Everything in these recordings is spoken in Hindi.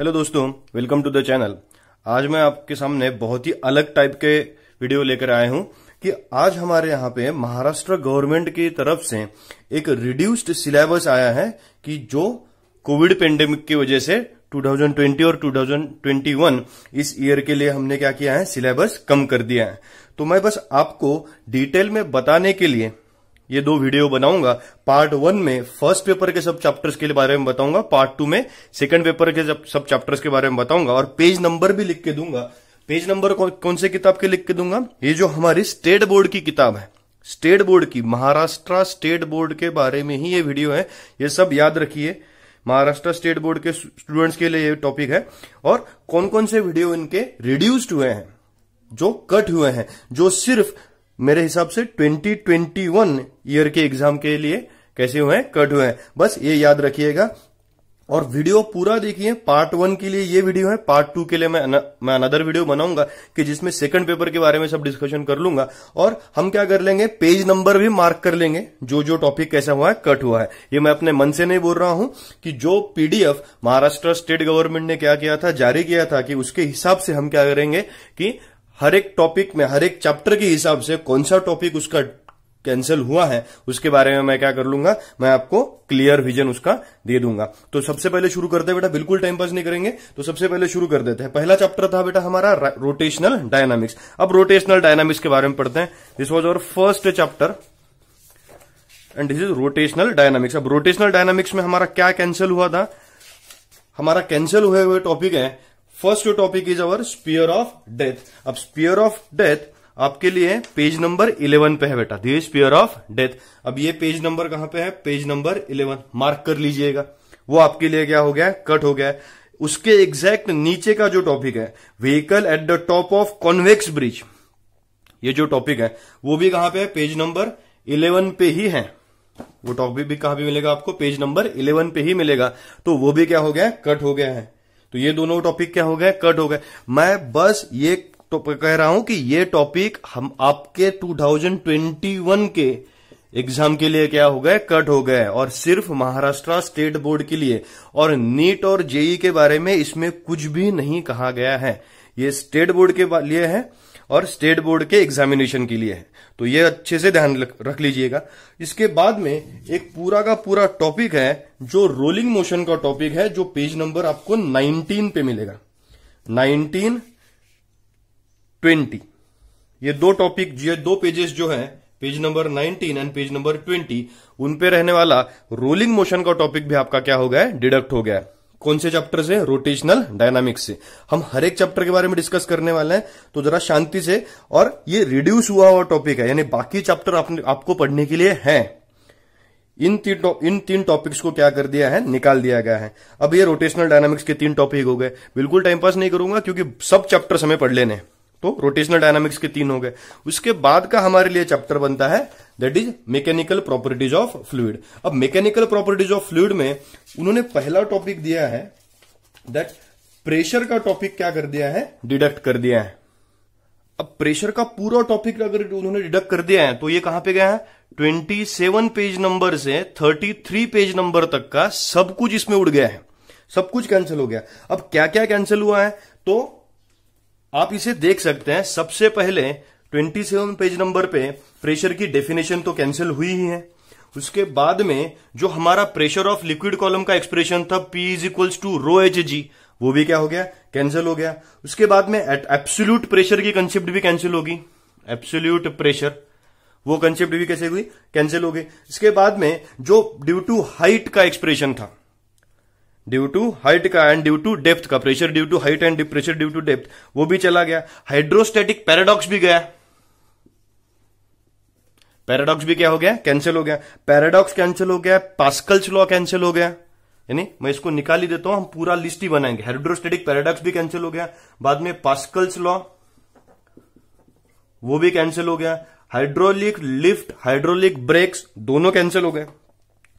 हेलो दोस्तों वेलकम टू द चैनल आज मैं आपके सामने बहुत ही अलग टाइप के वीडियो लेकर आया हूं कि आज हमारे यहां पे महाराष्ट्र गवर्नमेंट की तरफ से एक रिड्यूस्ड सिलेबस आया है कि जो कोविड पेंडेमिक की वजह से 2020 और 2021 इस ईयर के लिए हमने क्या किया है सिलेबस कम कर दिया है तो मैं बस आपको डिटेल में बताने के लिए ये दो वीडियो बनाऊंगा पार्ट वन में फर्स्ट पेपर के सब चैप्टर्स के बारे में बताऊंगा पार्ट टू में सेकंड पेपर के सब चैप्टर्स के बारे में बताऊंगा और पेज नंबर भी लिख के दूंगा पेज नंबर कौन, से किताब के लिख के दूंगा ये जो हमारी स्टेट बोर्ड की किताब है स्टेट बोर्ड की महाराष्ट्र स्टेट बोर्ड के बारे में ही ये वीडियो है ये सब याद रखिए महाराष्ट्र स्टेट बोर्ड के स्टूडेंट्स के लिए ये टॉपिक है और कौन कौन से वीडियो इनके रिड्यूस्ड हुए हैं जो कट हुए हैं जो सिर्फ मेरे हिसाब से 2021 ईयर के एग्जाम के लिए कैसे हुए हैं कट हुए हैं बस ये याद रखिएगा और वीडियो पूरा देखिए पार्ट वन के लिए ये वीडियो है पार्ट टू के लिए मैं अन, मैं अनदर वीडियो बनाऊंगा कि जिसमें सेकंड पेपर के बारे में सब डिस्कशन कर लूंगा और हम क्या कर लेंगे पेज नंबर भी मार्क कर लेंगे जो जो टॉपिक कैसा हुआ है कट हुआ है ये मैं अपने मन से नहीं बोल रहा हूं कि जो पीडीएफ महाराष्ट्र स्टेट गवर्नमेंट ने क्या किया था जारी किया था कि उसके हिसाब से हम क्या करेंगे कि हर एक टॉपिक में हर एक चैप्टर के हिसाब से कौन सा टॉपिक उसका कैंसिल हुआ है उसके बारे में मैं क्या कर लूंगा मैं आपको क्लियर विजन उसका दे दूंगा तो सबसे पहले शुरू करते हैं बेटा बिल्कुल टाइम पास नहीं करेंगे तो सबसे पहले शुरू कर देते हैं पहला चैप्टर था बेटा हमारा रोटेशनल डायनामिक्स अब रोटेशनल डायनामिक्स के बारे में पढ़ते हैं this was our first chapter and this is rotational dynamics अब रोटेशनल डायनामिक्स में हमारा क्या कैंसिल हुआ था हमारा कैंसिल हुए हुए टॉपिक है first topic is our sphere of death अब स्पीयर ऑफ डेथ आपके लिए पेज नंबर इलेवन पे है बेटा दी स्पीयर ऑफ डेथ अब ये पेज नंबर कहां पे है पेज नंबर इलेवन मार्क कर लीजिएगा वो आपके लिए क्या हो गया कट हो गया उसके एग्जैक्ट नीचे का जो टॉपिक है vehicle at the top of convex bridge ये जो टॉपिक है वो भी कहां पे है पेज नंबर इलेवन पे ही है वो टॉपिक भी कहां पे मिलेगा आपको पेज नंबर इलेवन पे ही मिलेगा तो वो भी क्या हो गया कट हो गया है तो ये दोनों टॉपिक क्या हो गए कट हो गए मैं बस ये तो कह रहा हूं कि ये टॉपिक हम आपके 2021 के एग्जाम के लिए क्या हो गए कट हो गए और सिर्फ महाराष्ट्र स्टेट बोर्ड के लिए और नीट और जेई e के बारे में इसमें कुछ भी नहीं कहा गया है ये स्टेट बोर्ड के लिए है और स्टेट बोर्ड के एग्जामिनेशन के लिए है तो ये अच्छे से ध्यान रख लीजिएगा इसके बाद में एक पूरा का पूरा टॉपिक है जो रोलिंग मोशन का टॉपिक है जो पेज नंबर आपको 19 पे मिलेगा 19 20 ये दो टॉपिक ये दो पेजेस जो है page number 19 and page number 20 उन पे रहने वाला रोलिंग मोशन का टॉपिक भी आपका क्या हो गया है डिडक्ट हो गया है कौन से चैप्टर से रोटेशनल डायनामिक्स से हम हर एक चैप्टर के बारे में डिस्कस करने वाले हैं तो जरा शांति से और ये रिड्यूस हुआ हुआ टॉपिक है यानी बाकी चैप्टर आपको पढ़ने के लिए है इन तीन इन तीन टॉपिक्स को क्या कर दिया है निकाल दिया गया है अब ये रोटेशनल डायनामिक्स के तीन टॉपिक हो गए बिल्कुल टाइम पास नहीं करूंगा क्योंकि सब चैप्टर्स हमें पढ़ लेने हैं तो रोटेशनल डायनामिक्स के तीन हो गए उसके बाद का हमारे लिए चैप्टर बनता है that is mechanical properties of fluid अब मैकेनिकल प्रॉपर्टीज ऑफ फ्लूड में उन्होंने पहला टॉपिक दिया है दैट प्रेशर का टॉपिक क्या कर दिया है डिडक्ट कर दिया है अब प्रेशर का पूरा टॉपिक अगर उन्होंने डिडक्ट कर दिया है तो ये कहां पे गया है 27 पेज नंबर से 33 पेज नंबर तक का सब कुछ इसमें उड़ गया है सब कुछ कैंसिल हो गया अब क्या क्या कैंसिल हुआ है तो आप इसे देख सकते हैं सबसे पहले 27 पेज नंबर पे प्रेशर की डेफिनेशन तो कैंसिल हुई ही है उसके बाद में जो हमारा प्रेशर ऑफ लिक्विड कॉलम का एक्सप्रेशन था P is equals to rho H G वो भी क्या हो गया कैंसिल हो गया उसके बाद में एट एप्सोल्यूट प्रेशर की कंसेप्ट भी कैंसिल होगी एप्सोल्यूट प्रेशर वो कंसेप्ट भी कैसे हुई कैंसिल हो गई इसके बाद में जो ड्यू टू हाइट का एक्सप्रेशन था ड्यू टू हाइट का एंड ड्यू टू डेप्थ का pressure due to height and pressure due to depth वो भी चला गया हाइड्रोस्टेटिक पैराडॉक्स भी गया पैराडॉक्स भी क्या हो गया कैंसिल हो गया पैराडॉक्स कैंसिल हो गया पास्कल्स लॉ कैंसिल हो गया यानी मैं इसको निकाल ही देता हूं हम पूरा लिस्ट ही बनाएंगे हाइड्रोस्टेटिक पैराडॉक्स भी कैंसिल हो गया बाद में पास्कल्स लॉ वो भी कैंसिल हो गया हाइड्रोलिक लिफ्ट हाइड्रोलिक ब्रेक्स दोनों कैंसिल हो गए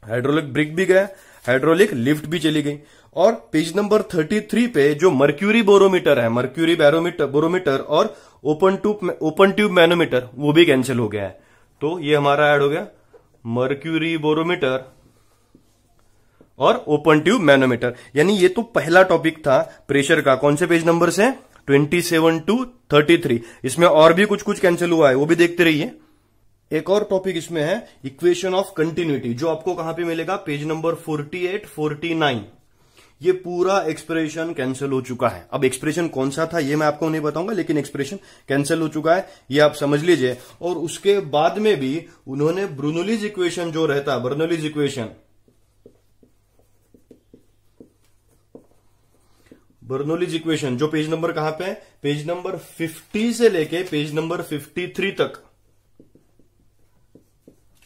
हाइड्रोलिक ब्रेक भी गया हाइड्रोलिक लिफ्ट भी चली गई और पेज नंबर 33 पे जो मर्क्यूरी बोरोमीटर है मर्क्यूरी बैरोमीटर बोरोमीटर और open tube open tube manometer वो भी कैंसिल हो गया है तो ये हमारा ऐड हो गया मर्क्यूरी बोरोमीटर और ओपन ट्यूब मैनोमीटर यानी ये तो पहला टॉपिक था प्रेशर का कौन से पेज नंबर से 27 टू थ्री इसमें और भी कुछ कुछ कैंसिल हुआ है वो भी देखते रहिए एक और टॉपिक इसमें है इक्वेशन ऑफ कंटिन्यूटी जो आपको कहां पे मिलेगा पेज नंबर 48, 49 ये पूरा एक्सप्रेशन कैंसिल हो चुका है अब एक्सप्रेशन कौन सा था ये मैं आपको नहीं बताऊंगा लेकिन एक्सप्रेशन कैंसिल हो चुका है ये आप समझ लीजिए और उसके बाद में भी उन्होंने ब्रूनोलिज इक्वेशन जो रहता है ब्रनोलिज इक्वेशन बर्नोलिज इक्वेशन जो पेज नंबर कहां पे है पेज नंबर 50 से लेके पेज नंबर 53 तक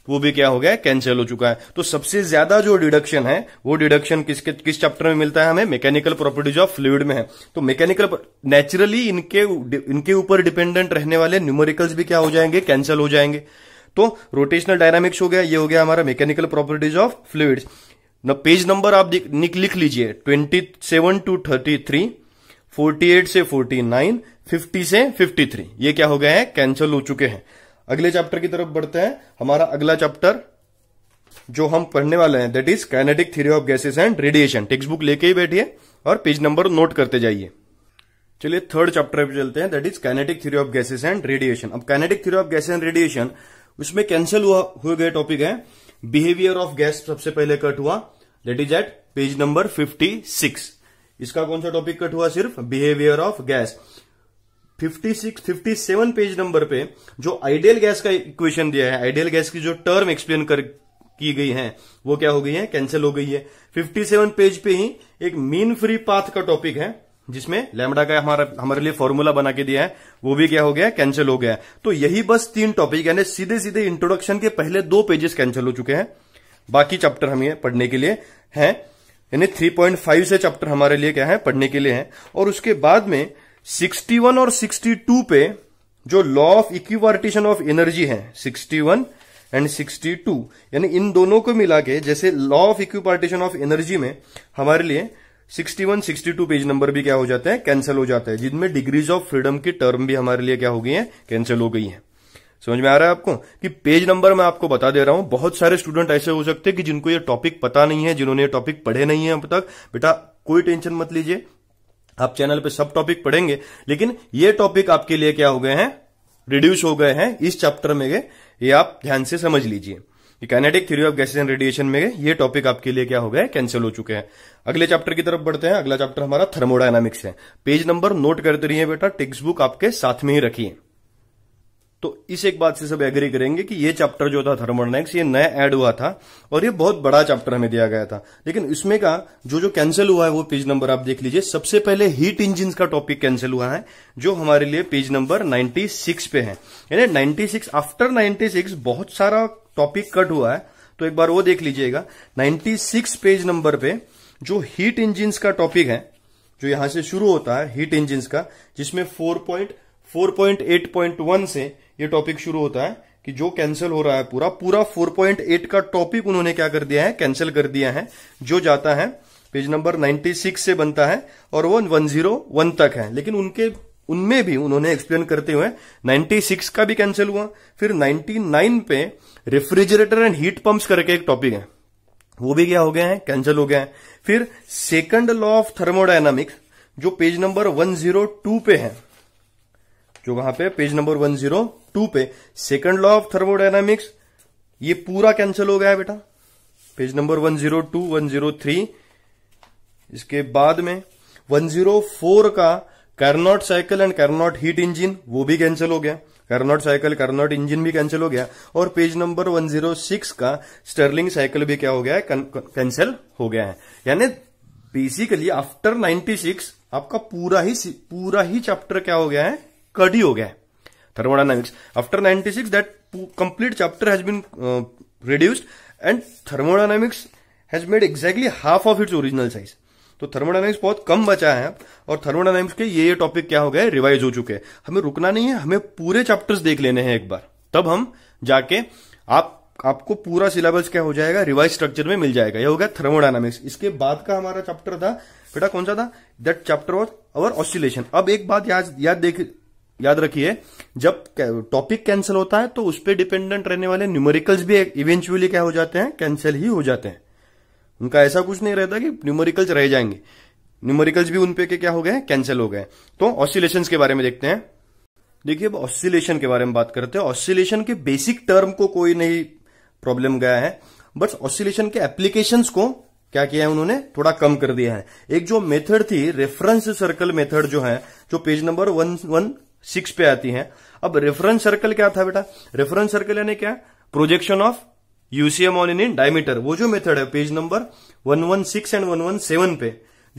वो भी क्या हो गया कैंसिल हो चुका है तो सबसे ज्यादा जो डिडक्शन है वो डिडक्शन किसके किस चैप्टर में मिलता है हमें मैकेनिकल प्रॉपर्टीज ऑफ फ्लूड में है तो मैकेनिकल नेचुरली इनके इनके ऊपर डिपेंडेंट रहने वाले न्यूमेरिकल्स भी क्या हो जाएंगे कैंसिल हो जाएंगे तो रोटेशनल डायनामिक्स हो गया ये हो गया हमारा mechanical properties of fluid page number आप लिख लीजिए twenty seven to thirty three forty eight से फोर्टी नाइन फिफ्टी से फिफ्टी थ्री ये क्या हो गए हैं कैंसिल हो चुके हैं अगले चैप्टर की तरफ बढ़ते हैं हमारा अगला चैप्टर जो हम पढ़ने वाले हैं that is kinetic theory of gases and radiation textbook लेके ही बैठिए और पेज नंबर नोट करते जाइए चलिए थर्ड चैप्टर पे चलते हैं that is kinetic theory of gases and radiation अब kinetic theory of gases and radiation उसमें कैंसिल हुआ हुए गए टॉपिक है बिहेवियर ऑफ गैस सबसे पहले कट हुआ that is at page number six इसका कौन सा टॉपिक कट हुआ सिर्फ behaviour of gas 56, 57 page number पे जो आइडियल गैस का इक्वेशन दिया है आइडियल गैस की जो टर्म एक्सप्लेन कर की गई है वो क्या हो गई है कैंसिल हो गई है 57 पेज पे ही एक मीन फ्री पाथ का टॉपिक है जिसमें लैमडा का हमारा हमारे लिए फॉर्मूला बना के दिया है वो भी क्या हो गया कैंसिल हो गया है तो यही बस तीन टॉपिक यानी सीधे सीधे इंट्रोडक्शन के पहले दो पेजेस कैंसिल हो चुके हैं बाकी चैप्टर हमें पढ़ने के लिए है यानी थ्री से चैप्टर हमारे लिए क्या है पढ़ने के लिए है और उसके बाद में 61 और 62 पे जो law of equipartition of energy है 61 एंड 62 यानी इन दोनों को मिला के जैसे law of equipartition of energy में हमारे लिए 61, 62 पेज नंबर भी क्या हो जाता है कैंसिल हो जाता है जिनमें डिग्रीज ऑफ फ्रीडम की टर्म भी हमारे लिए क्या हो गई है कैंसिल हो गई है समझ में आ रहा है आपको कि पेज नंबर मैं आपको बता दे रहा हूं बहुत सारे स्टूडेंट ऐसे हो सकते हैं कि जिनको ये टॉपिक पता नहीं है जिन्होंने ये टॉपिक पढ़े नहीं है अब तक बेटा कोई टेंशन मत लीजिए आप चैनल पे सब टॉपिक पढ़ेंगे लेकिन ये टॉपिक आपके लिए क्या हो गए हैं रिड्यूस हो गए हैं इस चैप्टर में गए ये आप ध्यान से समझ लीजिए kinetic theory of gases and radiation में ये टॉपिक आपके लिए क्या हो है कैंसिल हो चुके हैं अगले चैप्टर की तरफ बढ़ते हैं अगला चैप्टर हमारा थर्मोडायनामिक्स है पेज नंबर नोट करते रहिए बेटा टेक्स्ट बुक आपके साथ में ही रखिए तो इस एक बात से सब एग्री करेंगे कि ये चैप्टर जो था थर्मोडाइनक्स ये नया ऐड हुआ था और ये बहुत बड़ा चैप्टर हमें दिया गया था लेकिन इसमें का जो जो कैंसिल हुआ है वो पेज नंबर आप देख लीजिए सबसे पहले हीट इंजिन का टॉपिक कैंसिल हुआ है जो हमारे लिए पेज नंबर 96 पे है यानी 96 आफ्टर 96 बहुत सारा टॉपिक कट हुआ है तो एक बार वो देख लीजिएगा सिक्स पेज नंबर पे जो हीट इंजिन का टॉपिक है जो यहां से शुरू होता है हीट इंजिन का जिसमें फोर वन से ये टॉपिक शुरू होता है कि जो कैंसिल हो रहा है पूरा पूरा 4.8 का टॉपिक उन्होंने क्या कर दिया है कैंसिल कर दिया है जो जाता है पेज नंबर 96 से बनता है और वो 101 तक है लेकिन उनके उनमें भी उन्होंने एक्सप्लेन करते हुए 96 का भी कैंसिल हुआ फिर 99 पे रेफ्रिजरेटर एंड हीट पंप्स करके एक टॉपिक है वो भी क्या हो गया है कैंसिल हो गया है फिर सेकंड लॉ ऑफ थर्मोडाइनमिक्स जो पेज नंबर वन पे है जो वहां पे पेज नंबर 102 पे सेकंड लॉ ऑफ थर्मोडायनामिक्स ये पूरा कैंसिल हो गया है बेटा पेज नंबर 102 103 इसके बाद में 104 का Carnot cycle and Carnot heat engine वो भी कैंसिल हो गया कैरनॉट साइकिल कैरनॉट इंजिन भी कैंसिल हो गया और पेज नंबर 106 का स्टर्लिंग साइकिल भी क्या हो गया है कैंसिल हो गया है यानी बेसिकली आफ्टर 96 आपका पूरा ही पूरा ही चैप्टर क्या हो गया है कट ही हो गया है thermodynamics after 96 that complete chapter has been reduced and thermodynamics has made exactly half of its original size तो थर्मोडाइनमिक्स बहुत कम बचा है और थर्मोडाइनमिक्स के ये ये टॉपिक क्या हो गए रिवाइज हो चुके हैं हमें रुकना नहीं है हमें पूरे चैप्टर्स देख लेने हैं एक बार तब हम जाके आप आपको पूरा सिलेबस क्या हो जाएगा रिवाइज स्ट्रक्चर में मिल जाएगा ये हो गया थर्मोडाइनमिक्स इसके बाद का हमारा चैप्टर था बेटा कौन सा था that chapter was our oscillation अब एक बात याद याद देख याद रखिए जब टॉपिक कैंसिल होता है तो उस पर डिपेंडेंट रहने वाले न्यूमेरिकल्स भी इवेंचुअली क्या हो जाते हैं कैंसिल ही हो जाते हैं उनका ऐसा कुछ नहीं रहता कि न्यूमेरिकल्स रह जाएंगे न्यूमेरिकल्स भी उनपे के क्या हो गए कैंसिल हो गए तो ऑसिलेशन के बारे में देखते हैं देखिए अब ऑसिलेशन के बारे में बात करते हैं ऑसिलेशन के बेसिक टर्म को कोई नहीं प्रॉब्लम गया है बट ऑसिलेशन के एप्लीकेशन को क्या किया है उन्होंने थोड़ा कम कर दिया है एक जो मेथड थी रेफरेंस सर्कल मेथड जो है जो page number one one six पे आती है अब रेफरेंस सर्कल क्या था बेटा रेफरेंस सर्कल यानी क्या projection of UCM on in in diameter वो जो मेथड है पेज नंबर 116 एंड 117 पे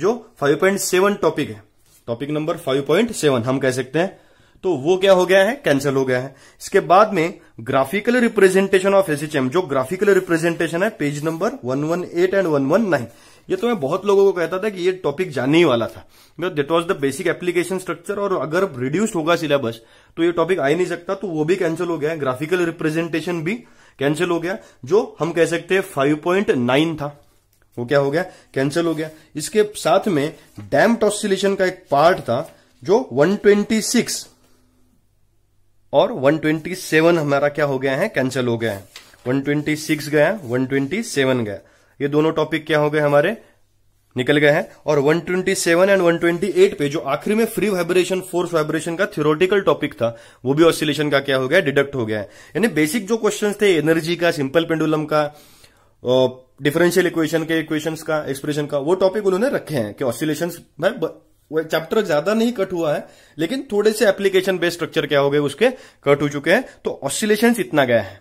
जो 5.7 टॉपिक है टॉपिक नंबर 5.7 हम कह सकते हैं तो वो क्या हो गया है कैंसिल हो गया है इसके बाद में ग्राफिकल रिप्रेजेंटेशन ऑफ एसएचएम जो ग्राफिकल रिप्रेजेंटेशन है पेज नंबर 118 एंड 119 ये तो मैं बहुत लोगों को कहता था कि ये टॉपिक जाने ही वाला था because that was the basic application structure और अगर रिड्यूस होगा सिलेबस तो ये टॉपिक आ ही नहीं सकता तो वो भी कैंसिल हो गया है ग्राफिकल रिप्रेजेंटेशन भी कैंसिल हो गया जो हम कह सकते हैं फाइव पॉइंट नाइन था वो क्या हो गया कैंसिल हो गया इसके साथ में डैम ऑसिलेशन का एक पार्ट था जो 126 और 127 हमारा क्या हो गया है कैंसिल हो गया है 126 गया 127 गया ये दोनों टॉपिक क्या हो गए हमारे निकल गए हैं और 127 एंड 128 पे जो आखिरी में फ्री वाइब्रेशन फोर्स वाइब्रेशन का थियोरटिकल टॉपिक था वो भी ऑसिलेशन का क्या हो गया डिडक्ट हो गया है यानी बेसिक जो क्वेश्चन थे एनर्जी का सिंपल पेंडुलम का डिफरेंशियल इक्वेशन के इक्वेशंस का एक्सप्रेशन का वो टॉपिक उन्होंने रखे हैं कि ऑसिलेशन चैप्टर ज्यादा नहीं कट हुआ है लेकिन थोड़े से एप्लीकेशन बेस्ड स्ट्रक्चर क्या हो गए उसके कट हो चुके हैं तो ऑसिलेशन इतना गया है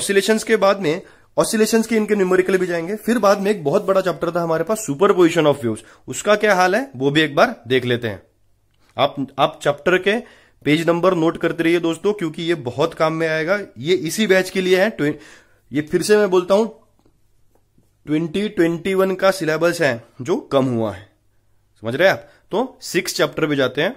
ऑसिलेशन के बाद में ऑसिलेशन के इनके न्यूमेरिकल भी जाएंगे फिर बाद में एक बहुत बड़ा चैप्टर था हमारे पास सुपर पोजिशन ऑफ व्यूज उसका क्या हाल है वो भी एक बार देख लेते हैं आप आप चैप्टर के पेज नंबर नोट करते रहिए दोस्तों क्योंकि ये बहुत काम में आएगा ये इसी बैच के लिए है ये फिर से मैं बोलता हूं 2021 का सिलेबस है जो कम हुआ है समझ रहे हैं आप तो सिक्स चैप्टर पे जाते हैं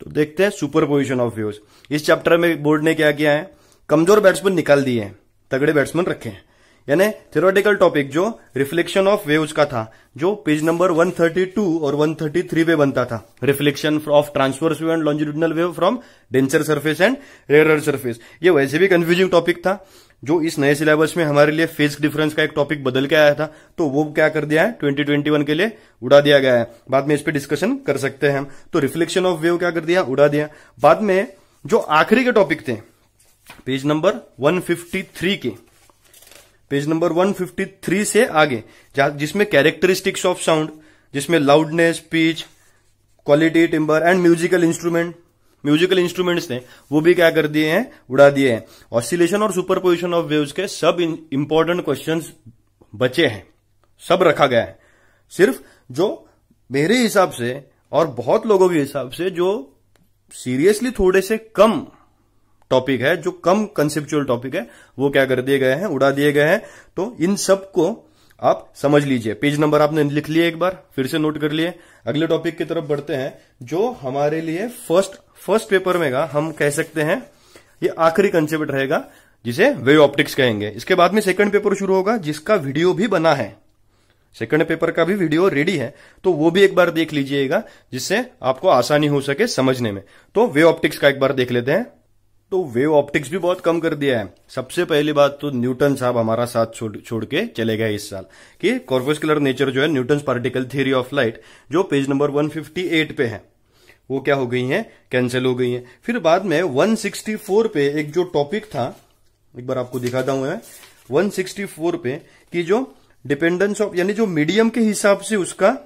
तो देखते हैं सुपर पोजिशन ऑफ व्यूज इस चैप्टर में बोर्ड ने क्या किया है कमजोर बैट्समैन निकाल दिए हैं तगड़े बैट्समैन रखे हैं यानी थियोरटिकल टॉपिक जो रिफ्लेक्शन ऑफ वेव्स का था जो पेज नंबर 132 और 133 पे बनता था reflection of transverse wave and longitudinal wave from denser surface and rare surface ये वैसे भी कंफ्यूजिंग टॉपिक था जो इस नए सिलेबस में हमारे लिए फेस डिफरेंस का एक टॉपिक बदल के आया था तो वो क्या कर दिया है 2021 के लिए उड़ा दिया गया है बाद में इस पर डिस्कशन कर सकते हैं हम तो रिफ्लेक्शन ऑफ वेव क्या कर दिया उड़ा दिया बाद में जो आखिरी के टॉपिक थे पेज नंबर 153 के पेज नंबर 153 से आगे जिसमें कैरेक्टरिस्टिक्स ऑफ साउंड जिसमें loudness pitch quality timbre and musical instrument musical instruments ने वो भी क्या कर दिए हैं उड़ा दिए हैं ऑसिलेशन और सुपरपोजिशन ऑफ वेव्स के सब इंपॉर्टेंट क्वेश्चन बचे हैं सब रखा गया है सिर्फ जो मेरे हिसाब से और बहुत लोगों के हिसाब से जो सीरियसली थोड़े से कम टॉपिक है जो कम कंसेप्चुअल टॉपिक है वो क्या कर दिए गए हैं उड़ा दिए गए हैं तो इन सब को आप समझ लीजिए पेज नंबर आपने लिख लिए एक बार फिर से नोट कर लिए अगले टॉपिक की तरफ बढ़ते हैं जो हमारे लिए फर्स्ट फर्स्ट पेपर में का हम कह सकते हैं ये आखिरी कंसेप्ट रहेगा जिसे वेव ऑप्टिक्स कहेंगे इसके बाद में सेकंड पेपर शुरू होगा जिसका वीडियो भी बना है सेकंड पेपर का भी वीडियो रेडी है तो वो भी एक बार देख लीजिएगा जिससे आपको आसानी हो सके समझने में तो वे ऑप्टिक्स का एक बार देख लेते हैं तो वेव ऑप्टिक्स भी बहुत कम कर दिया है सबसे पहली बात तो न्यूटन साहब हमारा साथ छोड़ छोड़ के चले गए इस साल कि कॉर्पोस्कुलर नेचर जो है Newton particle theory of light जो पेज नंबर 158 पे है वो क्या हो गई है कैंसिल हो गई है फिर बाद में 164 पे एक जो टॉपिक था एक बार आपको दिखाता हूं मैं वन पे कि जो डिपेंडेंस ऑफ यानी जो मीडियम के हिसाब से उसका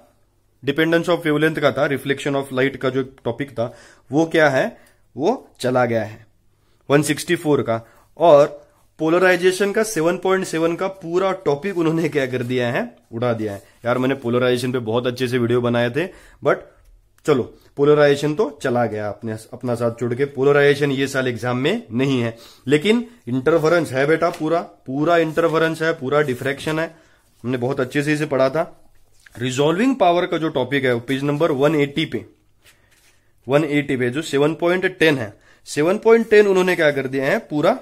डिपेंडेंस ऑफ वेवलेंथ का था रिफ्लेक्शन ऑफ लाइट का जो टॉपिक था वो क्या है वो चला गया है 164 का और पोलराइजेशन का 7.7 का पूरा टॉपिक उन्होंने क्या कर दिया है उड़ा दिया है यार मैंने पोलराइजेशन पे बहुत अच्छे से वीडियो बनाए थे बट चलो पोलराइजेशन तो चला गया अपने अपना साथ छोड़ के पोलराइजेशन ये साल एग्जाम में नहीं है लेकिन इंटरफरेंस है बेटा पूरा पूरा इंटरफरेंस है पूरा डिफ्रेक्शन है हमने बहुत अच्छे से इसे पढ़ा था रिजोल्विंग पावर का जो टॉपिक है पेज नंबर 180 पे 180 पे जो 7.10 है सेवन पॉइंट टेन उन्होंने क्या कर दिया है पूरा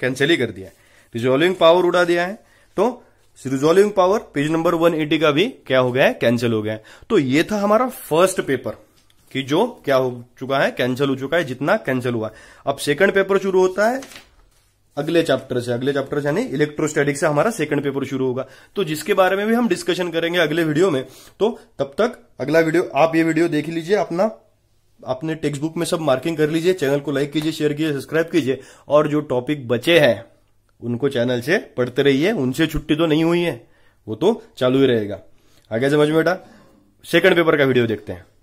कैंसिल ही कर दिया है रिजोल्विंग पावर उड़ा दिया है तो रिजोल्विंग पावर पेज नंबर 180 का भी क्या हो गया है कैंसिल हो गया है तो ये था हमारा फर्स्ट पेपर कि जो क्या हो चुका है कैंसिल हो चुका है जितना कैंसिल हुआ है अब सेकंड पेपर शुरू होता है अगले चैप्टर से अगले चैप्टर से यानी इलेक्ट्रोस्टैटिक से हमारा सेकंड पेपर शुरू होगा तो जिसके बारे में भी हम डिस्कशन करेंगे अगले वीडियो में तो तब तक अगला वीडियो आप ये वीडियो देख लीजिए अपना अपने टेक्स्ट बुक में सब मार्किंग कर लीजिए चैनल को लाइक कीजिए शेयर कीजिए सब्सक्राइब कीजिए और जो टॉपिक बचे हैं उनको चैनल से पढ़ते रहिए उनसे छुट्टी तो नहीं हुई है वो तो चालू ही रहेगा आगे समझ में बेटा सेकंड पेपर का वीडियो देखते हैं